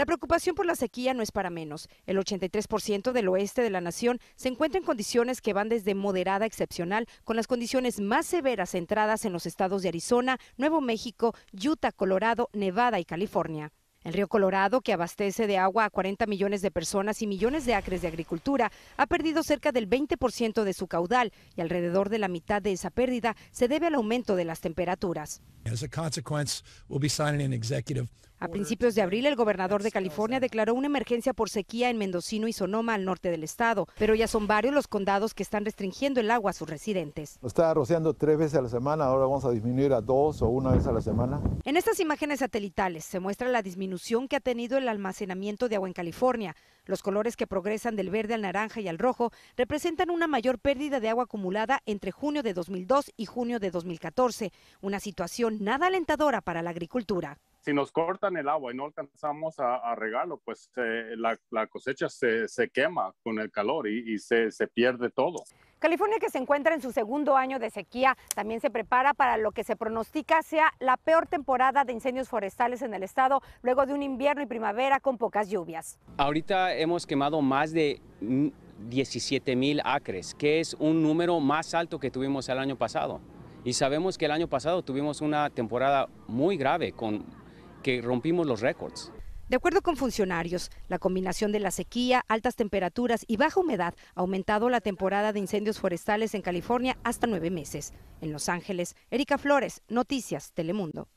La preocupación por la sequía no es para menos. El 83% del oeste de la nación se encuentra en condiciones que van desde moderada a excepcional, con las condiciones más severas centradas en los estados de Arizona, Nuevo México, Utah, Colorado, Nevada y California. El río Colorado, que abastece de agua a 40 millones de personas y millones de acres de agricultura, ha perdido cerca del 20% de su caudal y alrededor de la mitad de esa pérdida se debe al aumento de las temperaturas. A principios de abril, el gobernador de California declaró una emergencia por sequía en Mendocino y Sonoma, al norte del estado, pero ya son varios los condados que están restringiendo el agua a sus residentes. está rociando tres veces a la semana, ahora vamos a disminuir a dos o una vez a la semana. En estas imágenes satelitales se muestra la disminución que ha tenido el almacenamiento de agua en California. Los colores que progresan del verde al naranja y al rojo representan una mayor pérdida de agua acumulada entre junio de 2002 y junio de 2014, una situación nada alentadora para la agricultura si nos cortan el agua y no alcanzamos a, regarlo, pues eh, la, cosecha se, quema con el calor y, se, se pierde todo. California, que se encuentra en su segundo año de sequía, también se prepara para lo que se pronostica sea la peor temporada de incendios forestales en el estado, luego de un invierno y primavera con pocas lluvias. Ahorita hemos quemado más de 17 mil acres, que es un número más alto que tuvimos el año pasado. Y sabemos que el año pasado tuvimos una temporada muy grave, con que rompimos los récords. De acuerdo con funcionarios, la combinación de la sequía, altas temperaturas y baja humedad ha aumentado la temporada de incendios forestales en California hasta nueve meses. En Los Ángeles, Erika Flores, Noticias, Telemundo.